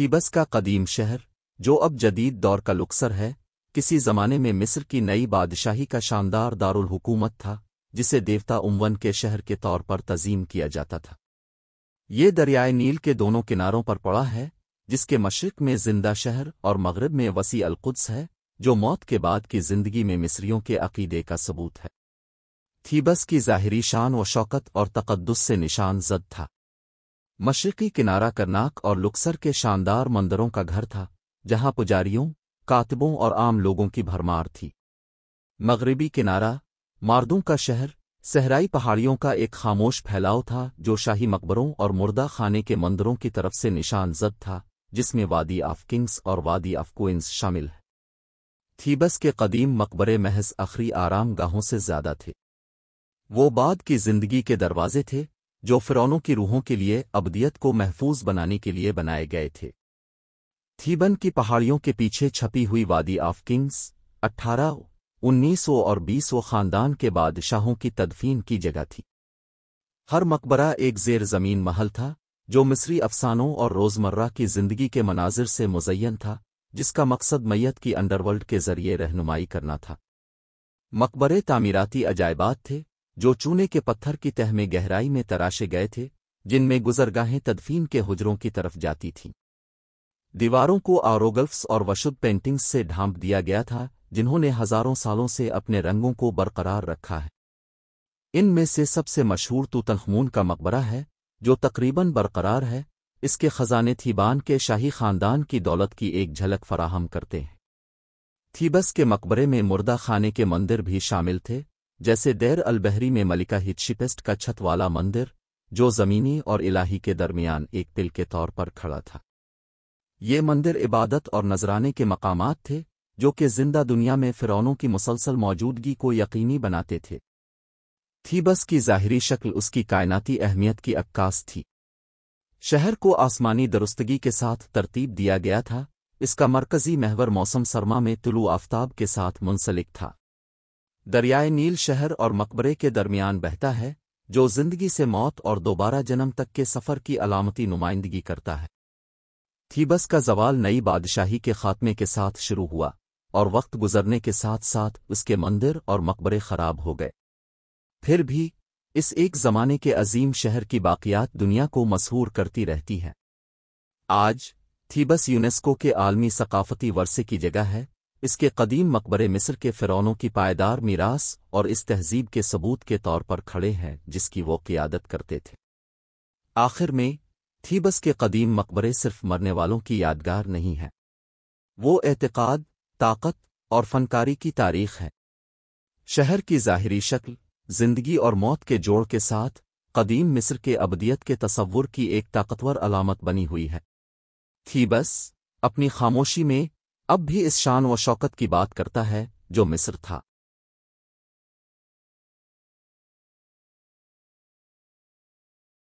थीबस का कदीम शहर जो अब जदीद दौर का लुक्सर है किसी ज़माने में मिस्र की नई बादशाही का शानदार दारुलहकूमत था जिसे देवता उमवन के शहर के तौर पर तजीम किया जाता था ये दरियाए नील के दोनों किनारों पर पड़ा है जिसके मशरक में जिंदा शहर और मगरब में वसी अलकुद्स है जो मौत के बाद की जिंदगी में मिस्रियों के अकीदे का सबूत है थीबस की ज़ाहरी शान व शौकत और तकदस से निशान जद था मशरकी किनारा करनाक और लुक्सर के शानदार मंदिरों का घर था जहां पुजारियों कातबों और आम लोगों की भरमार थी मगरबी किनारा मार्दों का शहर सहराई पहाड़ियों का एक खामोश फैलाव था जो शाही मकबरों और मुर्दा खाने के मंदिरों की तरफ से निशानजद था जिसमें वादी आफ किंग्स और वादी आफ कोइंस शामिल है थीबस के कदीम मकबरे महज अखरी आराम गाहों से ज्यादा थे वो बाद की जिंदगी के दरवाजे थे जो फिरौनों की रूहों के लिए अबदियत को महफूज बनाने के लिए बनाए गए थे थीबन की पहाड़ियों के पीछे छपी हुई वादी ऑफ किंग्स अट्ठारह उन्नीसों और बीसों खानदान के बादशाहों की तदफीन की जगह थी हर मकबरा एक जेर जमीन महल था जो मिस्री अफसानों और रोज़मर्रा की जिंदगी के मनाजिर से मुजयन था जिसका मकसद मैयत की अंडरवर्ल्ड के जरिए रहनुमाई करना था मकबरे तामीराती अजायबात थे जो चूने के पत्थर की तह में गहराई में तराशे गए थे जिनमें गुजरगाहें तदफीन के हुजरों की तरफ जाती थीं दीवारों को आरोगल्फ्स और वशुद पेंटिंग्स से ढांप दिया गया था जिन्होंने हजारों सालों से अपने रंगों को बरकरार रखा है इनमें से सबसे मशहूर तूतनखमून का मकबरा है जो तकरीबन बरकरार है इसके खजाने थीबान के शाही खानदान की दौलत की एक झलक फराहम करते हैं थीबस के मकबरे में मुर्दा खाने के मंदिर भी शामिल थे जैसे देर अलबहरी में मलिका हिटशिपेस्ट का छत वाला मंदिर जो ज़मीनी और इलाही के दरमियान एक तिल के तौर पर खड़ा था ये मंदिर इबादत और नजराने के मकाम थे जो कि जिंदा दुनिया में फिरौनों की मुसलसल मौजूदगी को यकीनी बनाते थे थीबस की ज़ाहरी शक्ल उसकी कायनाती अहमियत की अक्कास थी शहर को आसमानी दुरुस्तगी के साथ तरतीब दिया गया था इसका मरकजी महवर मौसम सरमा में तुलू आफ्ताब के साथ मुंसलिक था दरियाए नील शहर और मकबरे के दरमियान बहता है जो जिंदगी से मौत और दोबारा जन्म तक के सफ़र की अलामती नुमाइंदगी करता है थीबस का जवाल नई बादशाही के खात्मे के साथ शुरू हुआ और वक्त गुजरने के साथ साथ उसके मंदिर और मकबरे खराब हो गए फिर भी इस एक जमाने के अजीम शहर की बाकियात दुनिया को मशहूर करती रहती है आज थीबस यूनेस्को के आलमी सकाफती वर्से की जगह है इसके कदीम मकबरे मिस्र के फ़िरौनों की पायदार मीरास और इस तहजीब के सबूत के तौर पर खड़े हैं जिसकी वो क़ियादत करते थे आखिर में थीबस के कदीम मकबरे सिर्फ मरने वालों की यादगार नहीं है वो एतक़ाद ताकत और फनकारी की तारीख है शहर की जाहिरी शक्ल जिंदगी और मौत के जोड़ के साथ कदीम मिस्र के अबदियत के तस्वुर की एक ताकतवर अलामत बनी हुई है थीबस अपनी खामोशी में अब भी इस शान व शौकत की बात करता है जो मिस्र था